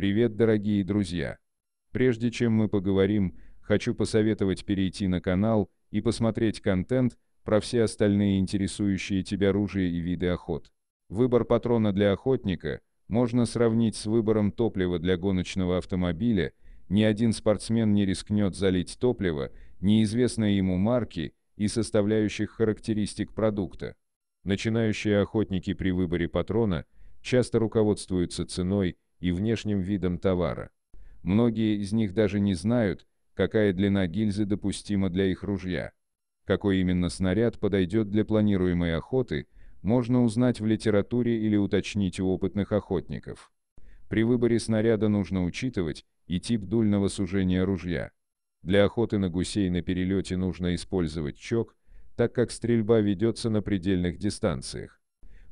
Привет, дорогие друзья! Прежде чем мы поговорим, хочу посоветовать перейти на канал и посмотреть контент про все остальные интересующие тебя оружие и виды охот. Выбор патрона для охотника можно сравнить с выбором топлива для гоночного автомобиля, ни один спортсмен не рискнет залить топливо, неизвестной ему марки и составляющих характеристик продукта. Начинающие охотники при выборе патрона часто руководствуются ценой и внешним видом товара. Многие из них даже не знают, какая длина гильзы допустима для их ружья. Какой именно снаряд подойдет для планируемой охоты, можно узнать в литературе или уточнить у опытных охотников. При выборе снаряда нужно учитывать и тип дульного сужения ружья. Для охоты на гусей на перелете нужно использовать чок, так как стрельба ведется на предельных дистанциях.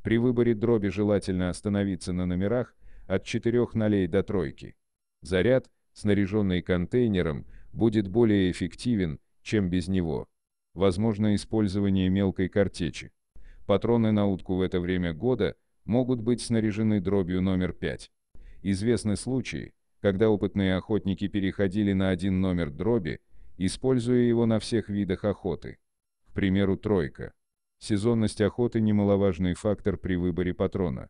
При выборе дроби желательно остановиться на номерах, от 4 нолей до тройки. Заряд, снаряженный контейнером, будет более эффективен, чем без него. Возможно использование мелкой картечи. Патроны на утку в это время года могут быть снаряжены дробью номер 5. Известны случаи, когда опытные охотники переходили на один номер дроби, используя его на всех видах охоты. К примеру, тройка. Сезонность охоты – немаловажный фактор при выборе патрона.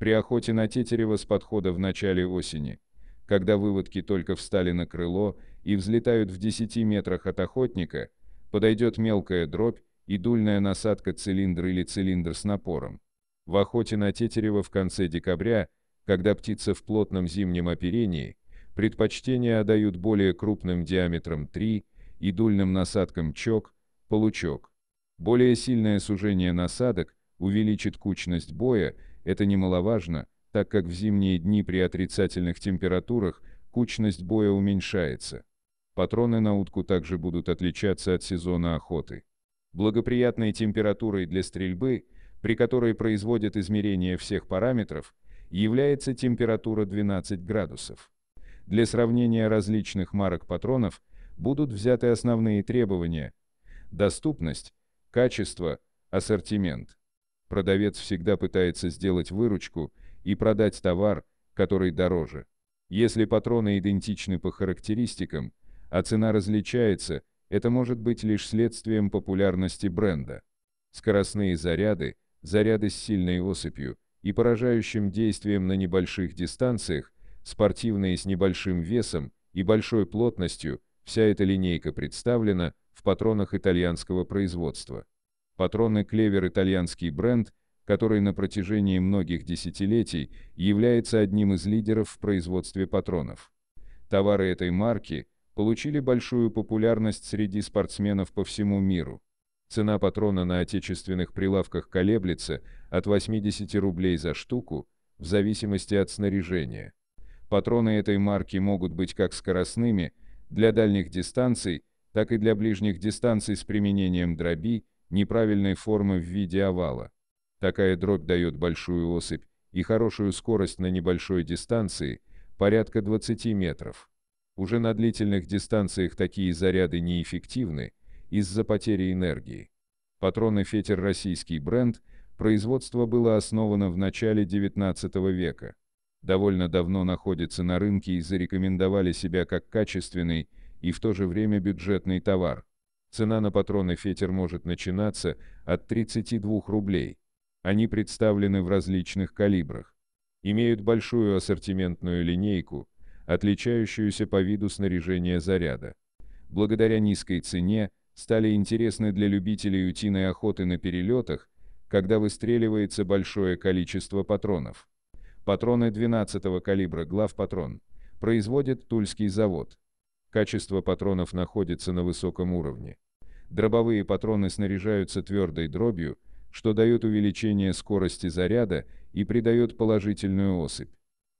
При охоте на тетерева с подхода в начале осени, когда выводки только встали на крыло и взлетают в 10 метрах от охотника, подойдет мелкая дробь и дульная насадка цилиндра или цилиндр с напором. В охоте на тетерева в конце декабря, когда птица в плотном зимнем оперении, предпочтение отдают более крупным диаметром 3 и дульным насадкам чок, получок. Более сильное сужение насадок увеличит кучность боя это немаловажно, так как в зимние дни при отрицательных температурах кучность боя уменьшается. Патроны на утку также будут отличаться от сезона охоты. Благоприятной температурой для стрельбы, при которой производят измерение всех параметров, является температура 12 градусов. Для сравнения различных марок патронов будут взяты основные требования – доступность, качество, ассортимент. Продавец всегда пытается сделать выручку и продать товар, который дороже. Если патроны идентичны по характеристикам, а цена различается, это может быть лишь следствием популярности бренда. Скоростные заряды, заряды с сильной осыпью и поражающим действием на небольших дистанциях, спортивные с небольшим весом и большой плотностью, вся эта линейка представлена в патронах итальянского производства. Патроны «Клевер» — итальянский бренд, который на протяжении многих десятилетий является одним из лидеров в производстве патронов. Товары этой марки получили большую популярность среди спортсменов по всему миру. Цена патрона на отечественных прилавках колеблется от 80 рублей за штуку, в зависимости от снаряжения. Патроны этой марки могут быть как скоростными, для дальних дистанций, так и для ближних дистанций с применением дроби, неправильной формы в виде овала. Такая дробь дает большую осыпь и хорошую скорость на небольшой дистанции, порядка 20 метров. Уже на длительных дистанциях такие заряды неэффективны из-за потери энергии. Патроны «Фетер» российский бренд, производство было основано в начале 19 века. Довольно давно находится на рынке и зарекомендовали себя как качественный и в то же время бюджетный товар. Цена на патроны «Фетер» может начинаться от 32 рублей. Они представлены в различных калибрах. Имеют большую ассортиментную линейку, отличающуюся по виду снаряжения заряда. Благодаря низкой цене стали интересны для любителей утиной охоты на перелетах, когда выстреливается большое количество патронов. Патроны 12-го калибра главпатрон производит Тульский завод. Качество патронов находится на высоком уровне. Дробовые патроны снаряжаются твердой дробью, что дает увеличение скорости заряда и придает положительную осыпь.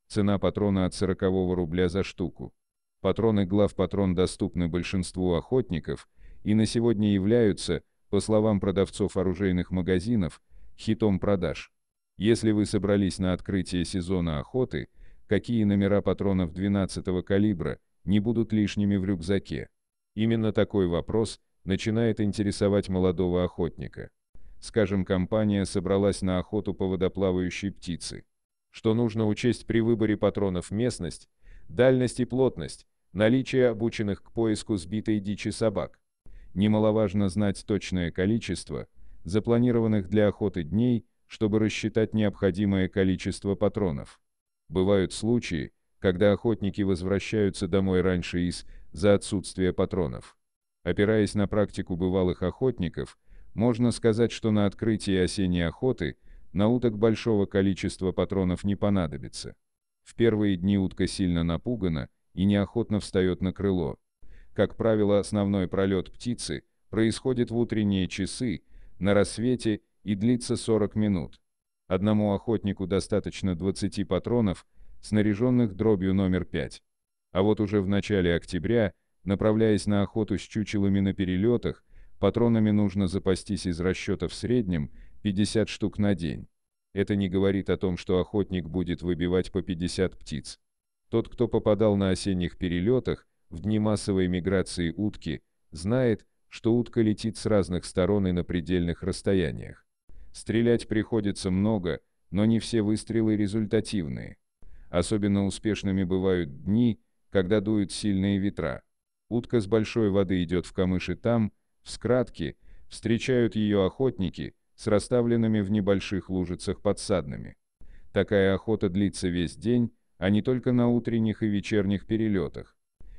Цена патрона от 40 рубля за штуку. Патроны главпатрон доступны большинству охотников и на сегодня являются, по словам продавцов оружейных магазинов, хитом продаж. Если вы собрались на открытие сезона охоты, какие номера патронов 12 калибра – не будут лишними в рюкзаке? Именно такой вопрос начинает интересовать молодого охотника. Скажем, компания собралась на охоту по водоплавающей птице. Что нужно учесть при выборе патронов местность, дальность и плотность, наличие обученных к поиску сбитой дичи собак. Немаловажно знать точное количество, запланированных для охоты дней, чтобы рассчитать необходимое количество патронов. Бывают случаи, когда охотники возвращаются домой раньше из за отсутствия патронов. Опираясь на практику бывалых охотников, можно сказать, что на открытии осенней охоты на уток большого количества патронов не понадобится. В первые дни утка сильно напугана и неохотно встает на крыло. Как правило, основной пролет птицы происходит в утренние часы, на рассвете и длится 40 минут. Одному охотнику достаточно 20 патронов – снаряженных дробью номер 5. А вот уже в начале октября, направляясь на охоту с чучелами на перелетах, патронами нужно запастись из расчета в среднем 50 штук на день. Это не говорит о том, что охотник будет выбивать по 50 птиц. Тот, кто попадал на осенних перелетах, в дни массовой миграции утки, знает, что утка летит с разных сторон и на предельных расстояниях. Стрелять приходится много, но не все выстрелы результативные. Особенно успешными бывают дни, когда дуют сильные ветра. Утка с большой воды идет в камыши там, в скратке, встречают ее охотники, с расставленными в небольших лужицах подсадными. Такая охота длится весь день, а не только на утренних и вечерних перелетах.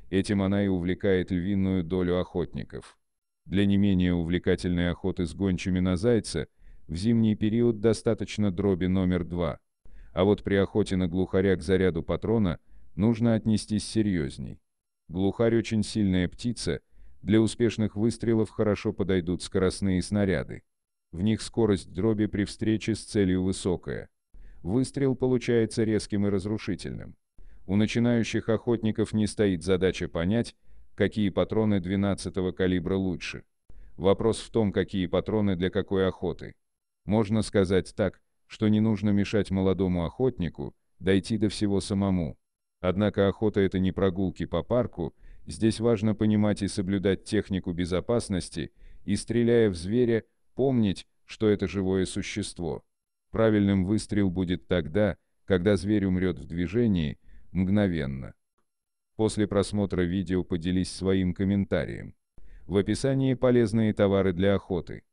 Этим она и увлекает львиную долю охотников. Для не менее увлекательной охоты с гончими на зайца в зимний период достаточно дроби номер два – а вот при охоте на глухаря к заряду патрона нужно отнестись серьезней. Глухарь очень сильная птица, для успешных выстрелов хорошо подойдут скоростные снаряды. В них скорость дроби при встрече с целью высокая. Выстрел получается резким и разрушительным. У начинающих охотников не стоит задача понять, какие патроны 12 калибра лучше. Вопрос в том, какие патроны для какой охоты. Можно сказать так, что не нужно мешать молодому охотнику дойти до всего самому. Однако охота это не прогулки по парку, здесь важно понимать и соблюдать технику безопасности, и стреляя в зверя, помнить, что это живое существо. Правильным выстрел будет тогда, когда зверь умрет в движении, мгновенно. После просмотра видео поделись своим комментарием. В описании полезные товары для охоты.